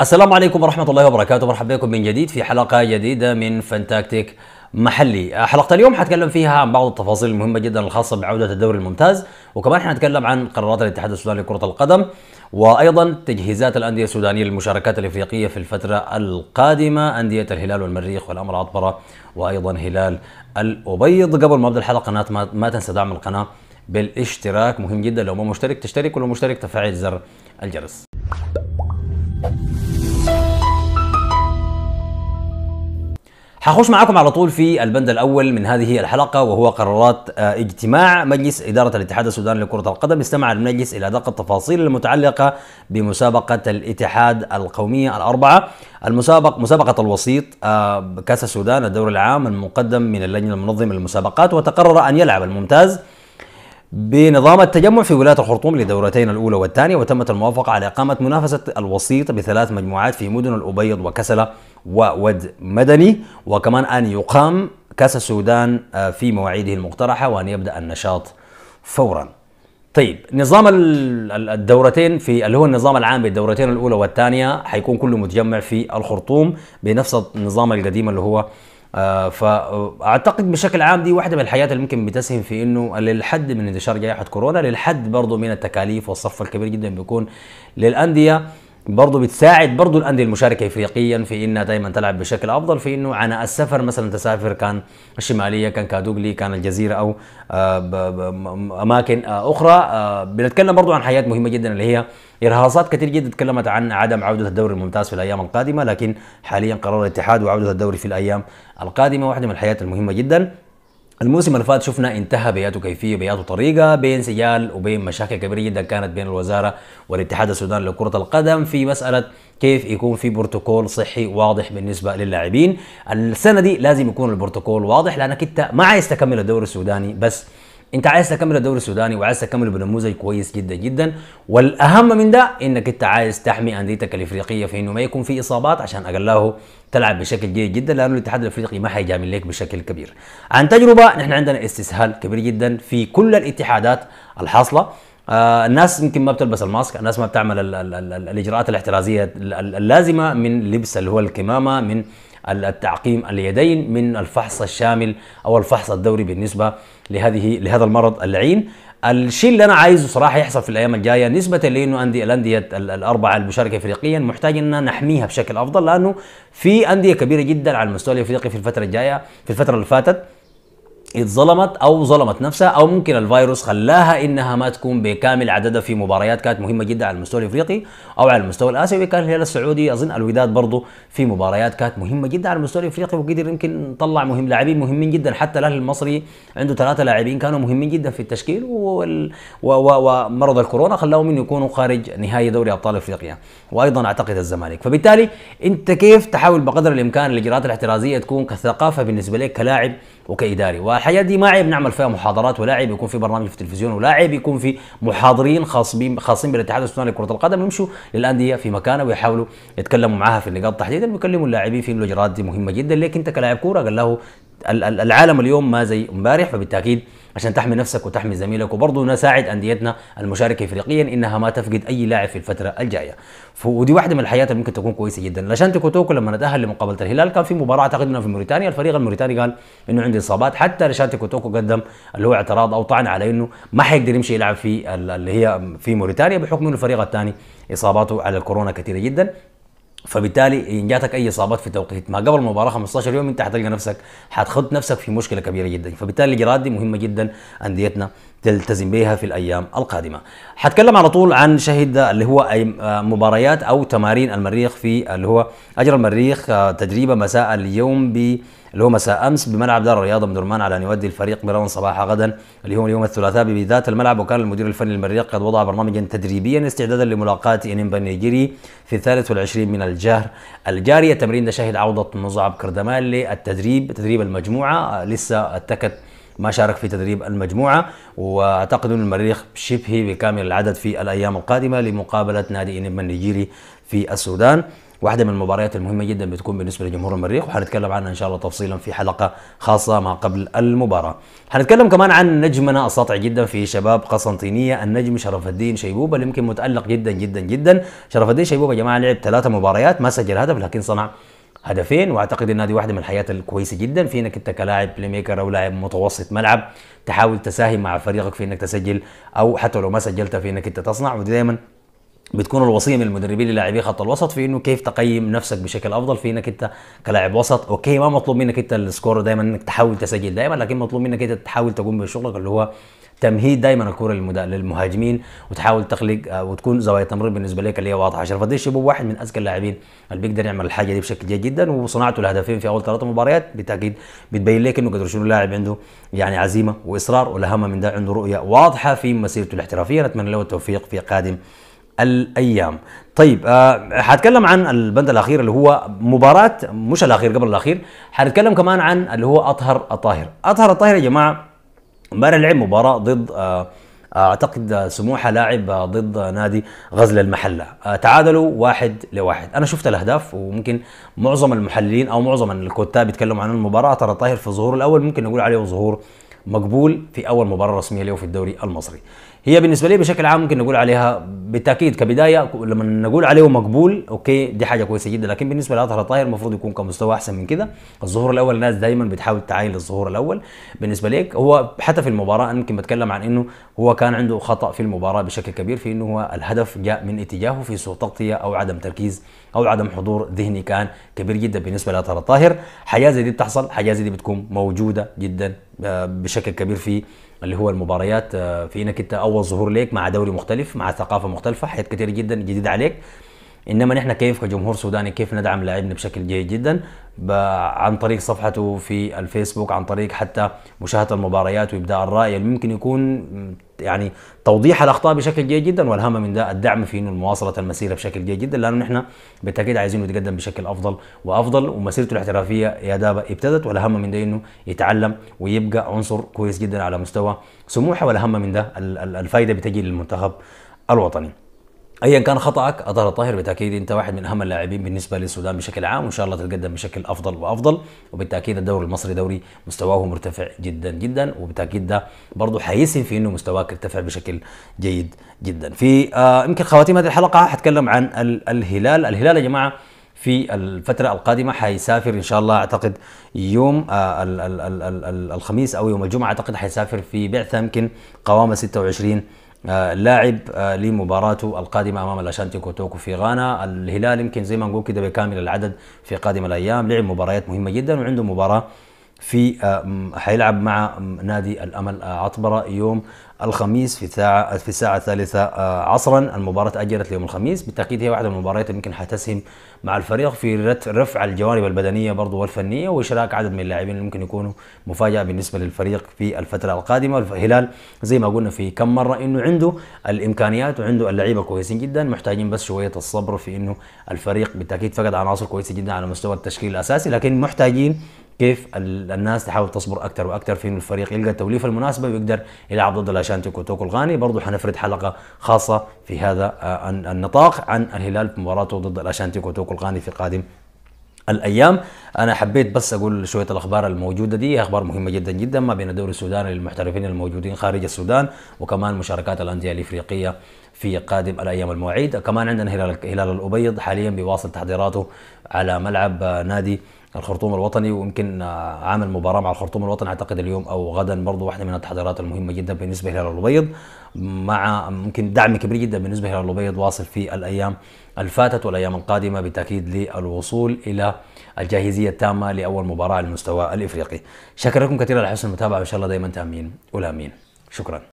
السلام عليكم ورحمة الله وبركاته مرحبا بكم من جديد في حلقة جديدة من فانتاكتيك محلي حلقة اليوم حتكلم فيها عن بعض التفاصيل المهمة جدا الخاصة بعودة الدوري الممتاز وكمان حنتكلم عن قرارات الاتحاد السوداني لكرة القدم وايضا تجهيزات الانديه السودانيه للمشاركات الافريقيه في الفتره القادمه انديه الهلال والمريخ والامر عطبره وايضا هلال الابيض قبل ما ابدا الحلقه قناه ما تنسى دعم القناه بالاشتراك مهم جدا لو ما مشترك تشترك ولو مشترك تفعيل زر الجرس هخش معاكم على طول في البند الاول من هذه الحلقه وهو قرارات آه، اجتماع مجلس اداره الاتحاد السوداني لكره القدم استمع المجلس الى دقه التفاصيل المتعلقه بمسابقه الاتحاد القوميه الاربعه المسابق مسابقه الوسيط آه، كاس السودان الدوري العام المقدم من اللجنه المنظمه للمسابقات وتقرر ان يلعب الممتاز بنظام التجمع في ولايه الخرطوم لدورتين الاولى والثانيه وتمت الموافقه على اقامه منافسه الوسيط بثلاث مجموعات في مدن الابيض وكسله وود مدني وكمان أن يقام كأس السودان آه، في مواعيده المقترحة وأن يبدأ النشاط فورا طيب نظام الدورتين في اللي هو النظام العام بالدورتين الأولى والثانية حيكون كله متجمع في الخرطوم بنفس النظام القديم اللي هو آه، فاعتقد بشكل عام دي واحده من الحاجات اللي ممكن بتسهم في انه للحد من انتشار جائحه كورونا للحد برضه من التكاليف والصرف الكبير جدا بيكون للانديه برضه بتساعد برضه الانديه المشاركه افريقيا في انها دائما تلعب بشكل افضل في انه عناء السفر مثلا تسافر كان الشماليه كان كادوغلي كان الجزيره او آه، اماكن آه، اخرى آه، بنتكلم برضه عن حاجات مهمه جدا اللي هي ارهاصات كثير جدا تكلمت عن عدم عوده الدوري الممتاز في الايام القادمه لكن حاليا قرار الاتحاد وعوده الدوري في الايام القادمه واحده من الحياة المهمه جدا الموسم اللي فات شفنا انتهى بياته كيفيه بياته طريقه بين سجال وبين مشاكل كبيره جدا كانت بين الوزاره والاتحاد السوداني لكره القدم في مساله كيف يكون في بروتوكول صحي واضح بالنسبه للاعبين السنه دي لازم يكون البروتوكول واضح لانك انت ما عايز تكمل الدوري السوداني بس انت عايز تكمل الدوري السوداني وعايز تكمل بنموذج كويس جدا جدا والاهم من ده انك انت عايز تحمي انديتك الافريقيه في انه ما يكون في اصابات عشان اقلاه تلعب بشكل جيد جدا لانه الاتحاد الافريقي ما حيجامل لك بشكل كبير. عن تجربه نحن عندنا استسهال كبير جدا في كل الاتحادات الحاصله آه الناس يمكن ما بتلبس الماسك الناس ما بتعمل الـ الـ الـ الاجراءات الاحترازيه اللازمه من لبس اللي هو الكمامه من التعقيم اليدين من الفحص الشامل او الفحص الدوري بالنسبه لهذه لهذا المرض اللعين الشيء اللي انا عايزه صراحه يحصل في الايام الجايه نسبه لانه عندي الانديه الاربعه المشاركه افريقيا محتاج ان نحميها بشكل افضل لانه في انديه كبيره جدا على المستوى الافريقي في الفتره الجايه في الفتره اللي فاتت اتظلمت او ظلمت نفسها او ممكن الفيروس خلاها انها ما تكون بكامل عددها في مباريات كانت مهمه جدا على المستوى الافريقي او على المستوى الاسيوي كان الهلال السعودي اظن الوداد برضه في مباريات كانت مهمه جدا على المستوى الافريقي وقدر يمكن طلع مهم لاعبين مهمين جدا حتى الاهلي المصري عنده ثلاثه لاعبين كانوا مهمين جدا في التشكيل ومرض الكورونا خلاهم انه يكونوا خارج نهائي دوري ابطال افريقيا وايضا اعتقد الزمالك فبالتالي انت كيف تحاول بقدر الامكان الاجراءات الاحترازيه تكون كثقافه بالنسبه لك كلاعب وكاداري والحياه دي ما عيب نعمل فيها محاضرات ولا عيب يكون في برنامج في التلفزيون ولا عيب يكون في محاضرين خاصين خاصين بالاتحاد السوداني لكره القدم يمشوا للانديه في مكانها ويحاولوا يتكلموا معاها في النقاط تحديدا ويكلموا اللاعبين في الاجراءات دي مهمه جدا ليك انت كلاعب كوره قال له العالم اليوم ما زي امبارح فبالتاكيد عشان تحمي نفسك وتحمي زميلك وبرضه نساعد انديتنا المشاركه افريقيا انها ما تفقد اي لاعب في الفتره الجايه ودي واحده من الحياه اللي ممكن تكون كويسه جدا لشان كوتوكو لما نتاهل لمقابله الهلال كان في مباراه اعتقد انها في موريتانيا الفريق الموريتاني قال انه عنده اصابات حتى لشان كوتوكو قدم اللي هو اعتراض او طعن على انه ما حيقدر يمشي يلعب في اللي هي في موريتانيا بحكم انه الفريق الثاني اصاباته على الكورونا كثيره جدا فبالتالي ان جاتك اي اصابات في توقيت ما قبل المباراه 15 يوم انت حتلقى نفسك حتخد نفسك في مشكله كبيره جدا فبالتالي الاجراءات دي مهمه جدا انديتنا تلتزم بها في الايام القادمه. حتكلم على طول عن شهد اللي هو أي مباريات او تمارين المريخ في اللي هو اجرى المريخ آه، تجربه مساء اليوم ب اللي هو مساء امس بملعب دار الرياضه درمان على ان يؤدي الفريق ميران صباح غدا اللي هو اليوم الثلاثاء بذات الملعب وكان المدير الفني للمريخ قد وضع برنامجا تدريبيا استعدادا لملاقاه انيمبا النيجيري في الثالث والعشرين من الجهر الجاري التمرين ده شهد عوده مصعب كردمال للتدريب تدريب المجموعه آه، لسه اتكت ما شارك في تدريب المجموعة وأعتقد أن المريخ شبه بكامل العدد في الأيام القادمة لمقابلة نادي إنبا النيجيري في السودان واحدة من المباريات المهمة جدا بتكون بالنسبة لجمهور المريخ وحنتكلم عنها إن شاء الله تفصيلا في حلقة خاصة ما قبل المباراة حنتكلم كمان عن نجمنا الساطع جدا في شباب قسنطينية النجم شرف الدين شيبوبة اللي يمكن متألق جدا جدا جدا شرف الدين شيبوبة يا جماعة لعب ثلاثة مباريات ما سجل هدف لكن صنع هدفين واعتقد ان هذه واحده من الحياه الكويسه جدا في انك انت كلاعب بلاي ميكر او لاعب متوسط ملعب تحاول تساهم مع فريقك في انك تسجل او حتى لو ما سجلت في انك انت تصنع ودي دائما بتكون الوصيه من المدربين للاعبي خط الوسط في انه كيف تقيم نفسك بشكل افضل في انك انت كلاعب وسط اوكي ما مطلوب منك انت السكور دائما انك تحاول تسجل دائما لكن مطلوب منك انت تحاول تقوم بشغلك اللي هو تمهيد دائما الكره للمهاجمين وتحاول تخلق آه، وتكون زوايا التمرير بالنسبه لك اللي هي واضحه عشان الدين شباب واحد من اذكى اللاعبين اللي بيقدر يعمل الحاجه دي بشكل جيد جدا وصناعته الهدفين في اول ثلاث مباريات بالتاكيد بتبين لك انه قدر شنو لاعب عنده يعني عزيمه واصرار والاهم من ده عنده رؤيه واضحه في مسيرته الاحترافيه نتمنى له التوفيق في قادم الايام طيب أه حتكلم عن البند الاخير اللي هو مباراه مش الاخير قبل الاخير حنتكلم كمان عن اللي هو اطهر الطاهر اطهر الطاهر يا جماعه امبارح لعب مباراه ضد آه، آه، اعتقد سموحه لاعب آه، ضد نادي غزل المحله تعادلوا واحد لواحد انا شفت الاهداف وممكن معظم المحللين او معظم الكتاب بيتكلموا عن المباراه ترى طاهر في الظهور الاول ممكن نقول عليه ظهور مقبول في اول مباراه رسميه له في الدوري المصري هي بالنسبه لي بشكل عام ممكن نقول عليها بالتاكيد كبدايه لما نقول عليه مقبول اوكي دي حاجه كويسه جدا لكن بالنسبه لاطهر الطاهر المفروض يكون كمستوى احسن من كده الظهور الاول الناس دايما بتحاول تعاين للظهور الاول بالنسبه ليك هو حتى في المباراه انا ممكن بتكلم عن انه هو كان عنده خطا في المباراه بشكل كبير في انه هو الهدف جاء من اتجاهه في سوء تغطيه او عدم تركيز او عدم حضور ذهني كان كبير جدا بالنسبه لاطهر الطاهر حاجات زي دي بتحصل حاجات زي دي بتكون موجوده جدا آه، بشكل كبير في اللي هو المباريات آه، في انك انت اول ظهور ليك مع دوري مختلف مع ثقافه مختلفه حاجات كتير جدا جديده عليك انما نحن كيف كجمهور سوداني كيف ندعم لاعبنا بشكل جيد جدا عن طريق صفحته في الفيسبوك عن طريق حتى مشاهده المباريات وابداء الراي اللي ممكن يكون يعني توضيح الاخطاء بشكل جيد جدا والاهم من ده الدعم في انه مواصله المسيره بشكل جيد جدا لانه نحن بالتاكيد عايزينه يتقدم بشكل افضل وافضل ومسيرته الاحترافيه يا دابا ابتدت والاهم من ده انه يتعلم ويبقى عنصر كويس جدا على مستوى سموحه والاهم من ده الفائده بتجي للمنتخب الوطني ايا كان خطاك اظهر الطاهر بالتاكيد انت واحد من اهم اللاعبين بالنسبه للسودان بشكل عام وان شاء الله تتقدم بشكل افضل وافضل وبالتاكيد الدوري المصري دوري مستواه مرتفع جدا جدا وبالتاكيد ده برضه حيسهم في انه مستواك ارتفع بشكل جيد جدا في آه يمكن خواتيم هذه الحلقه حتكلم عن الهلال الهلال يا جماعه في الفترة القادمة حيسافر إن شاء الله أعتقد يوم آه ال ال ال ال الخميس أو يوم الجمعة أعتقد حيسافر في بعثة يمكن قوامة 26 اللاعب آه، لمباراته القادمه امام الاشانتي كوتوكو في غانا الهلال يمكن زي ما نقول كده بكامل العدد في قادم الايام لعب مباريات مهمه جدا وعنده مباراه في آه، حيلعب مع نادي الامل آه، عطبره يوم الخميس في الساعه آه، في الساعة الثالثة عصرا المباراة تأجلت ليوم الخميس بالتأكيد هي واحدة من المباريات يمكن حتسهم مع الفريق في رفع الجوانب البدنية برضو والفنية وإشراك عدد من اللاعبين اللي ممكن يكونوا مفاجأة بالنسبة للفريق في الفترة القادمة الهلال زي ما قلنا في كم مرة إنه عنده الإمكانيات وعنده اللعيبة كويسين جدا محتاجين بس شوية الصبر في إنه الفريق بالتأكيد فقد عناصر كويسة جدا على مستوى التشكيل الأساسي لكن محتاجين كيف الناس تحاول تصبر اكثر واكثر في انه الفريق يلقى التوليفه المناسبه ويقدر يلعب ضد الاشانتي كوتوكو الغاني برضه حنفرد حلقه خاصه في هذا آه، النطاق عن الهلال في مباراته ضد الاشانتي كوتوكو الغاني في قادم الايام انا حبيت بس اقول شويه الاخبار الموجوده دي اخبار مهمه جدا جدا ما بين الدوري السوداني للمحترفين الموجودين خارج السودان وكمان مشاركات الانديه الافريقيه في قادم الايام المواعيد كمان عندنا هلال هلال الابيض حاليا بيواصل تحضيراته على ملعب آه، نادي الخرطوم الوطني ويمكن آه، عامل مباراه مع الخرطوم الوطني اعتقد اليوم او غدا برضه واحده من التحضيرات المهمه جدا بالنسبه للهلال الابيض مع ممكن دعم كبير جدا بالنسبه للهلال الابيض واصل في الايام الفاتت والايام القادمه بالتاكيد للوصول الى الجاهزيه التامه لاول مباراه على المستوى الافريقي. شكرا لكم كثيرا على حسن المتابعه وان شاء الله دائما تامين والامين. شكرا.